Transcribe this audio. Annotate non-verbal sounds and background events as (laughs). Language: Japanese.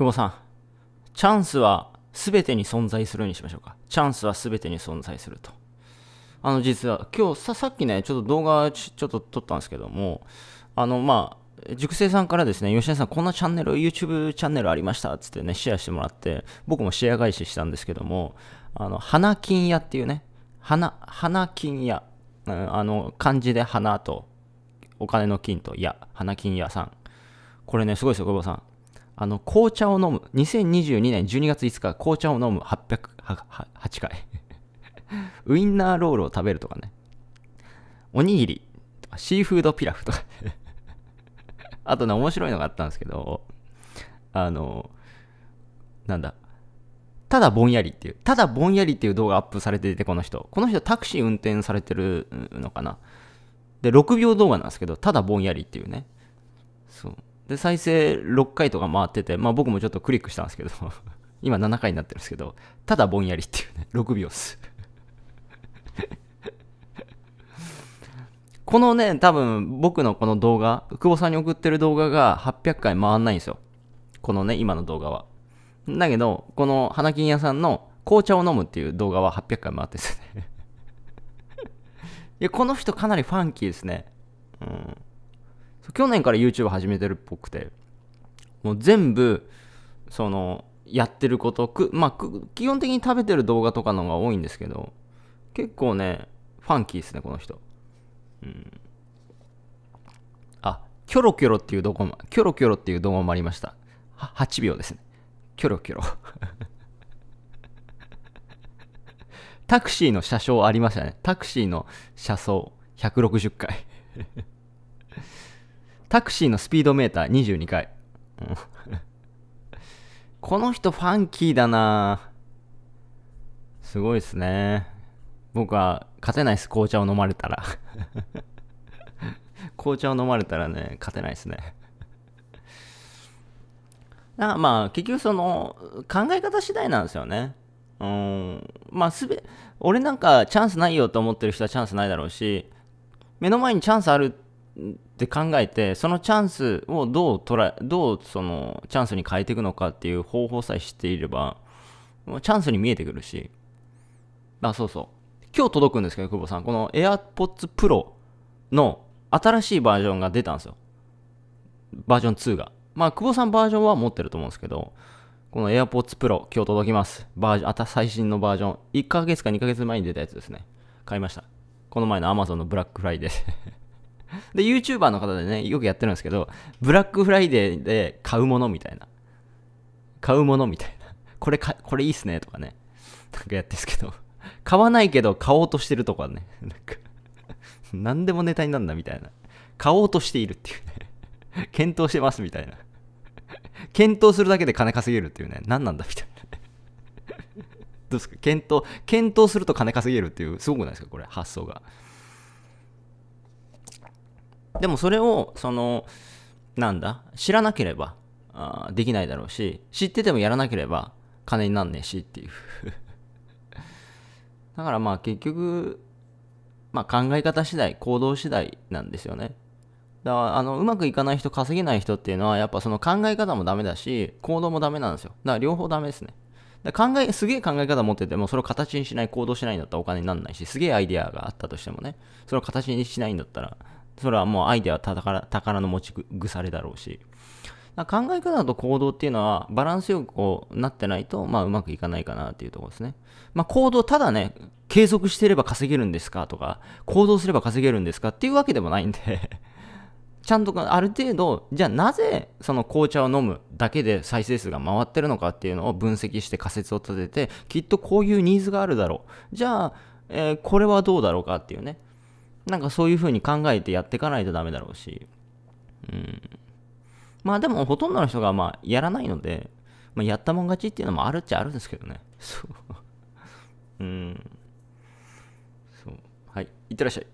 久保さん、チャンスは全てに存在するにしましょうか。チャンスは全てに存在すると。あの、実は、今日さ、さっきね、ちょっと動画ちょっと撮ったんですけども、あの、まあ、塾生さんからですね、吉田さん、こんなチャンネル、YouTube チャンネルありました、つってね、シェアしてもらって、僕もシェア返ししたんですけども、あの、花金屋っていうね、花、花金屋、うん、あの、漢字で花と、お金の金と、や、花金屋さん。これね、すごいですよ、久保さん。あの、紅茶を飲む。2022年12月5日、紅茶を飲む800、8回。(laughs) ウインナーロールを食べるとかね。おにぎりシーフードピラフとか (laughs) あとね、面白いのがあったんですけど、あの、なんだ。ただぼんやりっていう、ただぼんやりっていう動画アップされてて、この人。この人タクシー運転されてるのかな。で、6秒動画なんですけど、ただぼんやりっていうね。そう。で、再生6回とか回ってて、まあ僕もちょっとクリックしたんですけど、(laughs) 今7回になってるんですけど、ただぼんやりっていうね、6秒っす。(laughs) このね、多分僕のこの動画、久保さんに送ってる動画が800回回んないんですよ。このね、今の動画は。だけど、この花金屋さんの紅茶を飲むっていう動画は800回回ってですね (laughs) いや、この人かなりファンキーですね。うん。去年から YouTube 始めてるっぽくて、もう全部、その、やってること、くまあ、基本的に食べてる動画とかのが多いんですけど、結構ね、ファンキーですね、この人。うん。あ、キョロキョロっていう動画も、キョロキョロっていう動画もありました。は、8秒ですね。キョロキョロ。(laughs) タクシーの車掌ありましたね。タクシーの車窓、160回タクシーのスピードメーター22回。(laughs) この人ファンキーだなすごいっすね。僕は勝てないっす、紅茶を飲まれたら。(laughs) 紅茶を飲まれたらね、勝てないっすね。だまあ、結局その、考え方次第なんですよね。うん。まあ、すべ、俺なんかチャンスないよと思ってる人はチャンスないだろうし、目の前にチャンスあるって考えて、そのチャンスをどう捉え、どうそのチャンスに変えていくのかっていう方法さえ知っていれば、チャンスに見えてくるし。あ、そうそう。今日届くんですけど、久保さん。この AirPods Pro の新しいバージョンが出たんですよ。バージョン2が。まあ、久保さんバージョンは持ってると思うんですけど、この AirPods Pro 今日届きます。バージョン、あた最新のバージョン。1ヶ月か2ヶ月前に出たやつですね。買いました。この前の Amazon のブラックフライデー (laughs) で、YouTuber の方でね、よくやってるんですけど、ブラックフライデーで買うものみたいな。買うものみたいな。これか、これいいっすねとかね。なんかやってるんですけど、買わないけど買おうとしてるとかね。なんか、何でもネタになんだみたいな。買おうとしているっていうね。検討してますみたいな。検討するだけで金稼げるっていうね。何なんだみたいな。どうですか検討、検討すると金稼げるっていう、すごくないですかこれ、発想が。でもそれをそのなんだ知らなければあできないだろうし知っててもやらなければ金になんねえしっていう (laughs) だからまあ結局まあ考え方次第行動次第なんですよねだからあのうまくいかない人稼げない人っていうのはやっぱその考え方もダメだし行動もダメなんですよだから両方ダメですねだ考えすげえ考え方持っててもそれを形にしない行動しないんだったらお金にならないしすげえアイデアがあったとしてもねそれを形にしないんだったらそれはもうアイデアは宝宝の持ち腐れだろうし。考え方と行動っていうのはバランスよくこうなってないと、まあ、うまくいかないかなっていうところですね。まあ、行動、ただね、継続してれば稼げるんですかとか、行動すれば稼げるんですかっていうわけでもないんで (laughs) ちゃんとある程度、じゃあなぜその紅茶を飲むだけで再生数が回ってるのかっていうのを分析して仮説を立てて、きっとこういうニーズがあるだろう。じゃあ、えー、これはどうだろうかっていうね。なんかそういう風に考えてやっていかないとダメだろうし、うん。まあでもほとんどの人がまあやらないので、まあ、やったもん勝ちっていうのもあるっちゃあるんですけどね。そう。うん。そう。はい。いってらっしゃい。